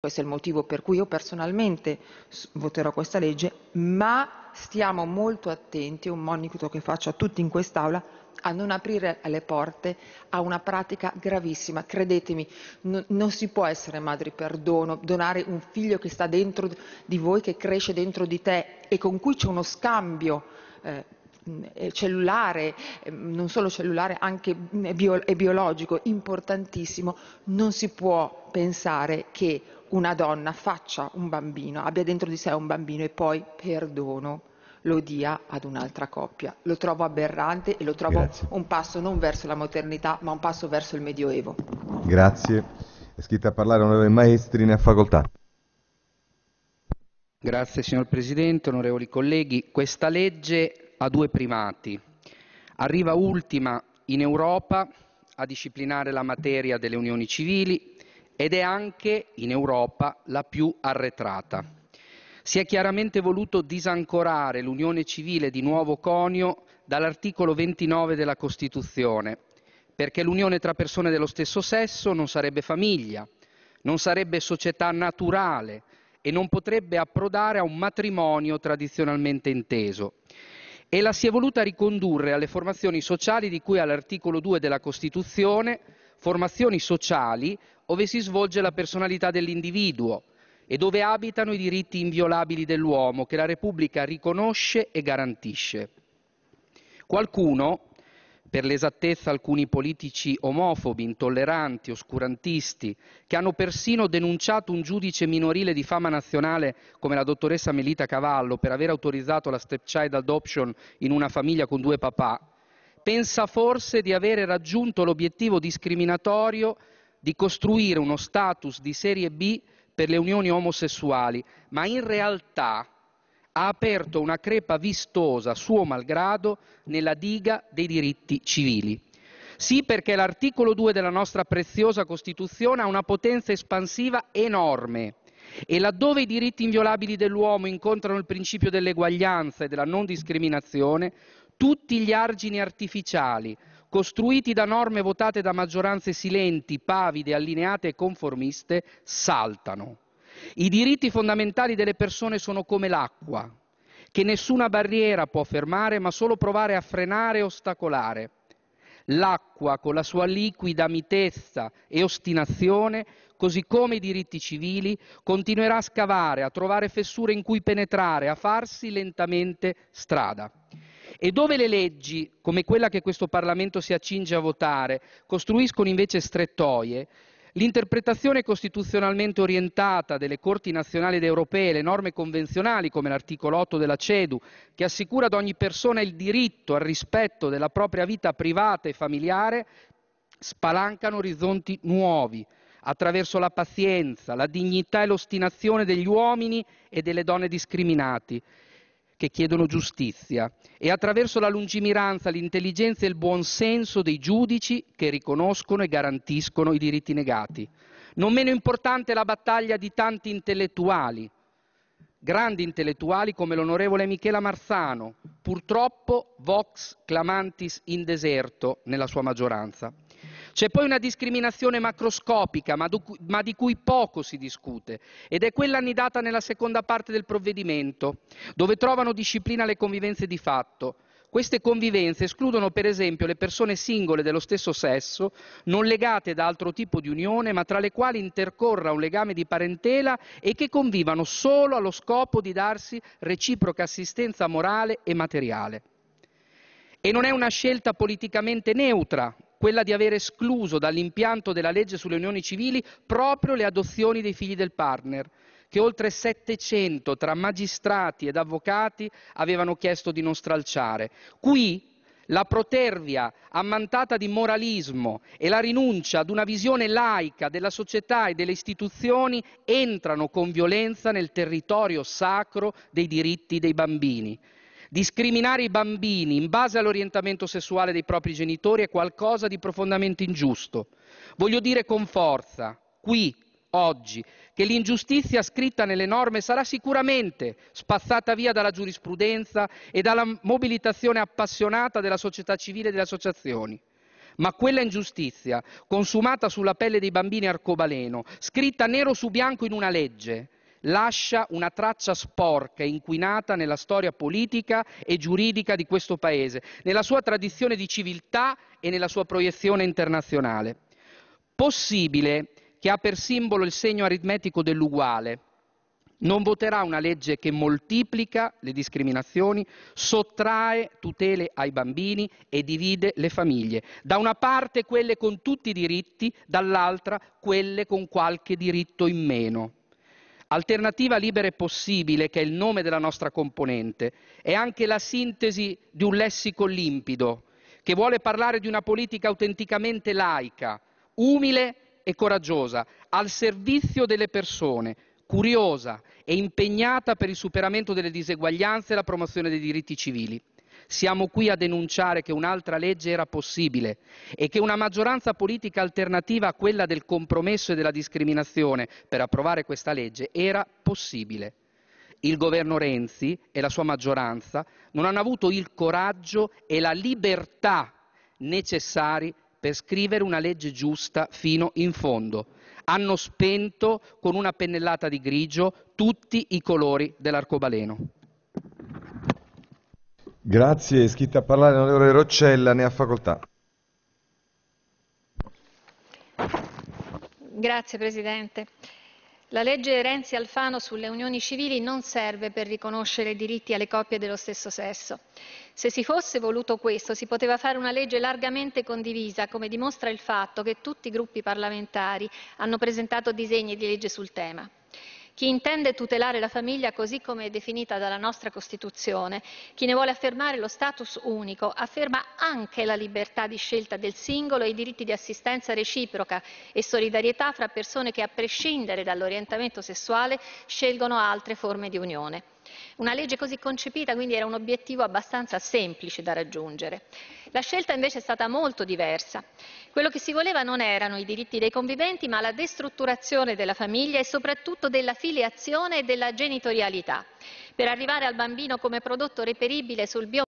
Questo è il motivo per cui io personalmente voterò questa legge, ma stiamo molto attenti, è un monito che faccio a tutti in quest'Aula, a non aprire le porte a una pratica gravissima. Credetemi, no, non si può essere madri per dono, donare un figlio che sta dentro di voi, che cresce dentro di te e con cui c'è uno scambio eh, cellulare, eh, non solo cellulare, anche bio- e biologico importantissimo, non si può pensare che una donna faccia un bambino, abbia dentro di sé un bambino e poi perdono lo dia ad un'altra coppia. Lo trovo aberrante e lo trovo Grazie. un passo non verso la modernità, ma un passo verso il Medioevo. Grazie. È scritta a parlare onorevole Maestri, ne ha facoltà. Grazie signor Presidente, onorevoli colleghi. Questa legge ha due primati. Arriva ultima in Europa a disciplinare la materia delle unioni civili ed è anche in Europa la più arretrata. Si è chiaramente voluto disancorare l'unione civile di nuovo conio dall'articolo 29 della Costituzione, perché l'unione tra persone dello stesso sesso non sarebbe famiglia, non sarebbe società naturale e non potrebbe approdare a un matrimonio tradizionalmente inteso e la si è voluta ricondurre alle formazioni sociali di cui all'articolo 2 della Costituzione, formazioni sociali dove si svolge la personalità dell'individuo e dove abitano i diritti inviolabili dell'uomo che la Repubblica riconosce e garantisce. Qualcuno, per l'esattezza alcuni politici omofobi, intolleranti, oscurantisti, che hanno persino denunciato un giudice minorile di fama nazionale come la dottoressa Melita Cavallo per aver autorizzato la stepchild adoption in una famiglia con due papà, pensa forse di avere raggiunto l'obiettivo discriminatorio di costruire uno status di serie B per le unioni omosessuali, ma in realtà ha aperto una crepa vistosa, suo malgrado, nella diga dei diritti civili. Sì perché l'articolo 2 della nostra preziosa Costituzione ha una potenza espansiva enorme e laddove i diritti inviolabili dell'uomo incontrano il principio dell'eguaglianza e della non discriminazione, tutti gli argini artificiali, costruiti da norme votate da maggioranze silenti, pavide, allineate e conformiste, saltano. I diritti fondamentali delle persone sono come l'acqua, che nessuna barriera può fermare, ma solo provare a frenare e ostacolare. L'acqua, con la sua liquida mitezza e ostinazione, così come i diritti civili, continuerà a scavare, a trovare fessure in cui penetrare, a farsi lentamente strada e dove le leggi, come quella che questo Parlamento si accinge a votare, costruiscono invece strettoie, L'interpretazione costituzionalmente orientata delle Corti nazionali ed europee, e le norme convenzionali come l'articolo 8 della CEDU, che assicura ad ogni persona il diritto al rispetto della propria vita privata e familiare, spalancano orizzonti nuovi attraverso la pazienza, la dignità e l'ostinazione degli uomini e delle donne discriminati che chiedono giustizia e attraverso la lungimiranza, l'intelligenza e il buon senso dei giudici che riconoscono e garantiscono i diritti negati. Non meno importante è la battaglia di tanti intellettuali, grandi intellettuali come l'onorevole Michela Marzano, purtroppo vox clamantis in deserto nella sua maggioranza. C'è poi una discriminazione macroscopica, ma, ma di cui poco si discute, ed è quella annidata nella seconda parte del provvedimento, dove trovano disciplina le convivenze di fatto. Queste convivenze escludono per esempio le persone singole dello stesso sesso, non legate da altro tipo di unione, ma tra le quali intercorra un legame di parentela e che convivano solo allo scopo di darsi reciproca assistenza morale e materiale. E non è una scelta politicamente neutra quella di aver escluso dall'impianto della legge sulle unioni civili proprio le adozioni dei figli del partner, che oltre 700 tra magistrati ed avvocati avevano chiesto di non stralciare. Qui la protervia ammantata di moralismo e la rinuncia ad una visione laica della società e delle istituzioni entrano con violenza nel territorio sacro dei diritti dei bambini. Discriminare i bambini in base all'orientamento sessuale dei propri genitori è qualcosa di profondamente ingiusto. Voglio dire con forza, qui, oggi, che l'ingiustizia scritta nelle norme sarà sicuramente spazzata via dalla giurisprudenza e dalla mobilitazione appassionata della società civile e delle associazioni ma quella ingiustizia consumata sulla pelle dei bambini arcobaleno, scritta nero su bianco in una legge, lascia una traccia sporca e inquinata nella storia politica e giuridica di questo Paese, nella sua tradizione di civiltà e nella sua proiezione internazionale. Possibile che ha per simbolo il segno aritmetico dell'uguale, non voterà una legge che moltiplica le discriminazioni, sottrae tutele ai bambini e divide le famiglie. Da una parte quelle con tutti i diritti, dall'altra quelle con qualche diritto in meno. Alternativa libera e possibile, che è il nome della nostra componente, è anche la sintesi di un lessico limpido, che vuole parlare di una politica autenticamente laica, umile e coraggiosa, al servizio delle persone, curiosa e impegnata per il superamento delle diseguaglianze e la promozione dei diritti civili. Siamo qui a denunciare che un'altra legge era possibile e che una maggioranza politica alternativa a quella del compromesso e della discriminazione per approvare questa legge era possibile. Il governo Renzi e la sua maggioranza non hanno avuto il coraggio e la libertà necessari per scrivere una legge giusta fino in fondo. Hanno spento con una pennellata di grigio tutti i colori dell'arcobaleno. Grazie, è iscritta a parlare l'onorevole Roccella, ne ha facoltà. Grazie Presidente. La legge Renzi-Alfano sulle unioni civili non serve per riconoscere diritti alle coppie dello stesso sesso. Se si fosse voluto questo, si poteva fare una legge largamente condivisa, come dimostra il fatto che tutti i gruppi parlamentari hanno presentato disegni di legge sul tema chi intende tutelare la famiglia così come è definita dalla nostra Costituzione, chi ne vuole affermare lo status unico, afferma anche la libertà di scelta del singolo e i diritti di assistenza reciproca e solidarietà fra persone che, a prescindere dall'orientamento sessuale, scelgono altre forme di unione. Una legge così concepita quindi era un obiettivo abbastanza semplice da raggiungere. La scelta invece è stata molto diversa. Quello che si voleva non erano i diritti dei conviventi, ma la destrutturazione della famiglia e soprattutto della filiazione e della genitorialità, per arrivare al bambino come prodotto reperibile sul biomedico